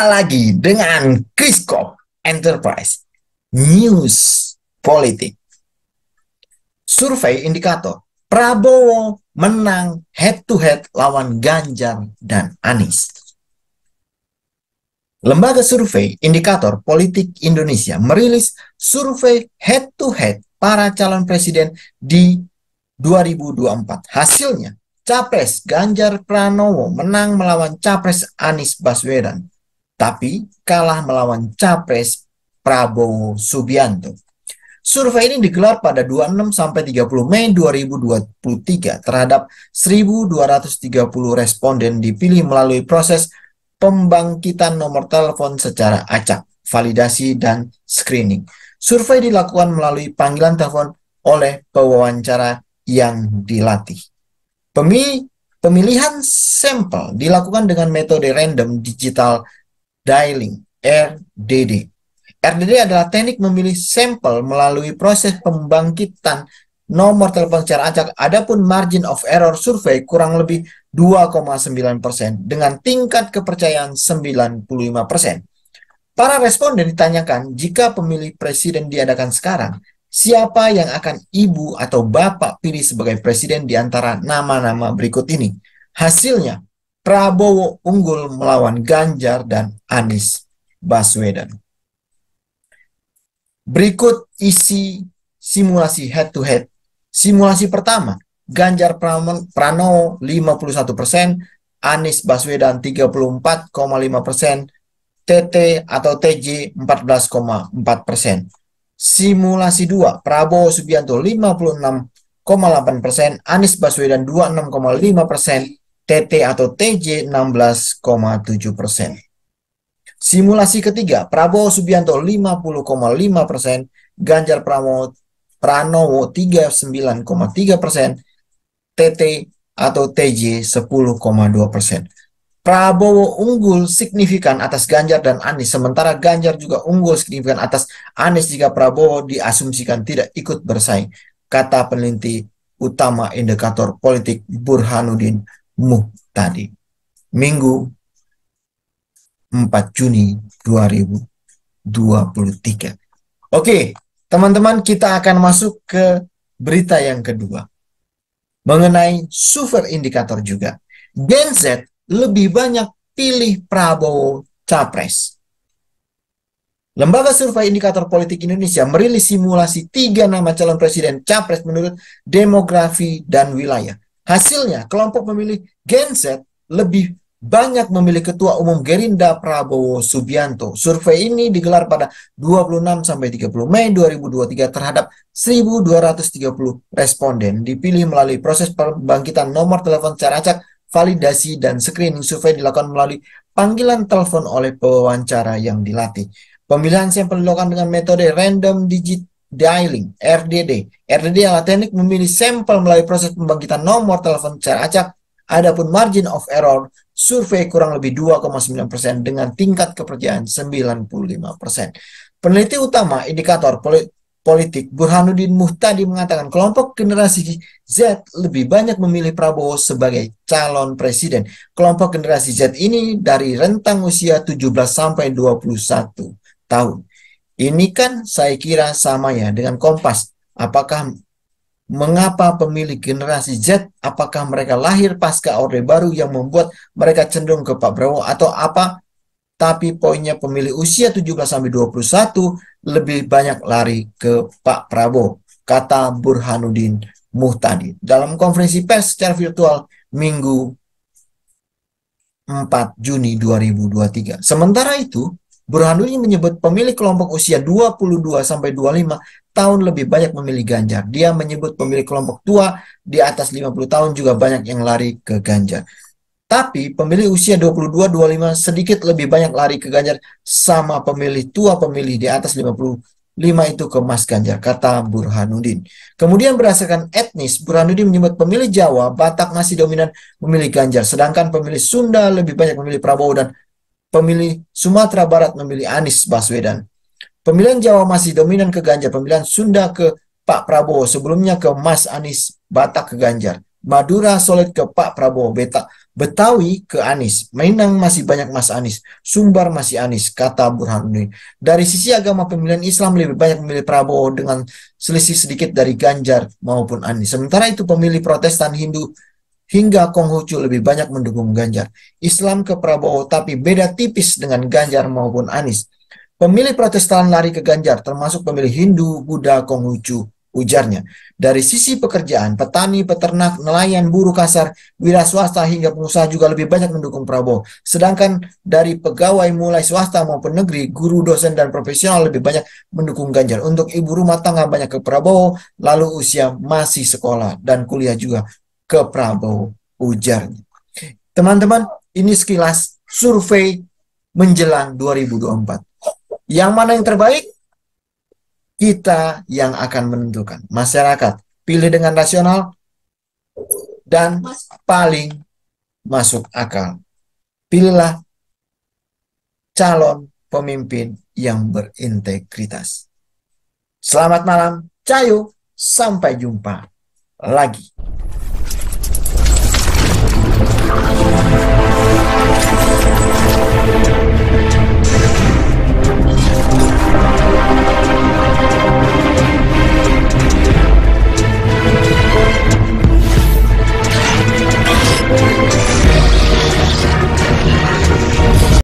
Jumpa lagi dengan Crisco Enterprise News Politik. Survei indikator Prabowo menang head to head lawan Ganjar dan Anies. Lembaga survei indikator politik Indonesia merilis survei head to head para calon presiden di 2024. Hasilnya, Capres Ganjar Pranowo menang melawan Capres Anies Baswedan tapi kalah melawan capres Prabowo Subianto. Survei ini digelar pada 26 sampai 30 Mei 2023 terhadap 1230 responden dipilih melalui proses pembangkitan nomor telepon secara acak, validasi dan screening. Survei dilakukan melalui panggilan telepon oleh pewawancara yang dilatih. Pemilihan sampel dilakukan dengan metode random digital dialing RDD. RDD adalah teknik memilih sampel melalui proses pembangkitan nomor telepon secara acak. Adapun margin of error survei kurang lebih 2,9% dengan tingkat kepercayaan 95%. Para responden ditanyakan jika pemilih presiden diadakan sekarang, siapa yang akan ibu atau bapak pilih sebagai presiden di antara nama-nama berikut ini. Hasilnya, Prabowo unggul melawan Ganjar dan Anies Baswedan. Berikut isi simulasi head to head. Simulasi pertama, Ganjar Pranowo 51 persen, Anies Baswedan 34,5 persen, TT atau TJ 14,4 persen. Simulasi dua, Prabowo Subianto 56,8 persen, Anies Baswedan 26,5 persen, TT atau TJ 16,7 persen. Simulasi ketiga, Prabowo Subianto 50,5 persen, Ganjar Pranowo, Pranowo 39,3 persen, TT atau TJ 10,2 persen. Prabowo unggul signifikan atas Ganjar dan Anies, sementara Ganjar juga unggul signifikan atas Anies jika Prabowo diasumsikan tidak ikut bersaing, kata peneliti utama indikator politik Burhanuddin Muhtadi. Minggu 4 Juni 2023. Oke, teman-teman kita akan masuk ke berita yang kedua. Mengenai super indikator juga. Gen Z lebih banyak pilih Prabowo Capres. Lembaga Survei Indikator Politik Indonesia merilis simulasi tiga nama calon presiden capres menurut demografi dan wilayah. Hasilnya, kelompok pemilih Gen Z lebih banyak memilih Ketua Umum Gerinda Prabowo Subianto. Survei ini digelar pada 26 sampai 30 Mei 2023 terhadap 1230 responden dipilih melalui proses pembangkitan nomor telepon secara acak, validasi dan screening survei dilakukan melalui panggilan telepon oleh pewawancara yang dilatih. Pemilihan sampel dilakukan dengan metode random digit dialing RDD. RDD adalah teknik memilih sampel melalui proses pembangkitan nomor telepon secara acak. Adapun margin of error survei kurang lebih 2,9% dengan tingkat kepercayaan 95%. Peneliti utama indikator politik Burhanuddin Muhtadi mengatakan kelompok generasi Z lebih banyak memilih Prabowo sebagai calon presiden. Kelompok generasi Z ini dari rentang usia 17 sampai 21 tahun. Ini kan saya kira sama ya dengan Kompas. Apakah mengapa pemilih generasi Z apakah mereka lahir pasca Orde Baru yang membuat mereka cenderung ke Pak Prabowo atau apa? Tapi poinnya pemilih usia 17 sampai 21 lebih banyak lari ke Pak Prabowo, kata Burhanuddin Muhtadi dalam konferensi pers secara virtual Minggu 4 Juni 2023. Sementara itu, Burhanuddin menyebut pemilih kelompok usia 22 sampai 25 tahun lebih banyak memilih Ganjar. Dia menyebut pemilih kelompok tua di atas 50 tahun juga banyak yang lari ke Ganjar. Tapi pemilih usia 22-25 sedikit lebih banyak lari ke Ganjar sama pemilih tua pemilih di atas 50 lima itu ke Mas Ganjar, kata Burhanuddin. Kemudian berdasarkan etnis, Burhanuddin menyebut pemilih Jawa, Batak masih dominan memilih Ganjar, sedangkan pemilih Sunda lebih banyak memilih Prabowo dan Pemilih Sumatera Barat memilih Anies Baswedan. Pemilihan Jawa masih dominan ke Ganjar, pemilihan Sunda ke Pak Prabowo, sebelumnya ke Mas Anies, Batak ke Ganjar. Madura solid ke Pak Prabowo, Beta, Betawi ke Anies, Minang masih banyak Mas Anies, Sumbar masih Anies, kata Burhanuddin. Dari sisi agama pemilihan Islam lebih banyak memilih Prabowo dengan selisih sedikit dari Ganjar maupun Anies. Sementara itu pemilih Protestan Hindu hingga Konghucu lebih banyak mendukung Ganjar. Islam ke Prabowo tapi beda tipis dengan Ganjar maupun Anies. Pemilih protestan lari ke Ganjar termasuk pemilih Hindu, Buddha, Konghucu, ujarnya. Dari sisi pekerjaan, petani, peternak, nelayan, buruh kasar, wira swasta hingga pengusaha juga lebih banyak mendukung Prabowo. Sedangkan dari pegawai mulai swasta maupun negeri, guru, dosen, dan profesional lebih banyak mendukung Ganjar. Untuk ibu rumah tangga banyak ke Prabowo, lalu usia masih sekolah dan kuliah juga ke Prabowo, ujarnya. Teman-teman, ini sekilas survei menjelang 2024. Yang mana yang terbaik? Kita yang akan menentukan. Masyarakat, pilih dengan rasional dan paling masuk akal. Pilihlah calon pemimpin yang berintegritas. Selamat malam, Cayu. Sampai jumpa lagi. Yeah.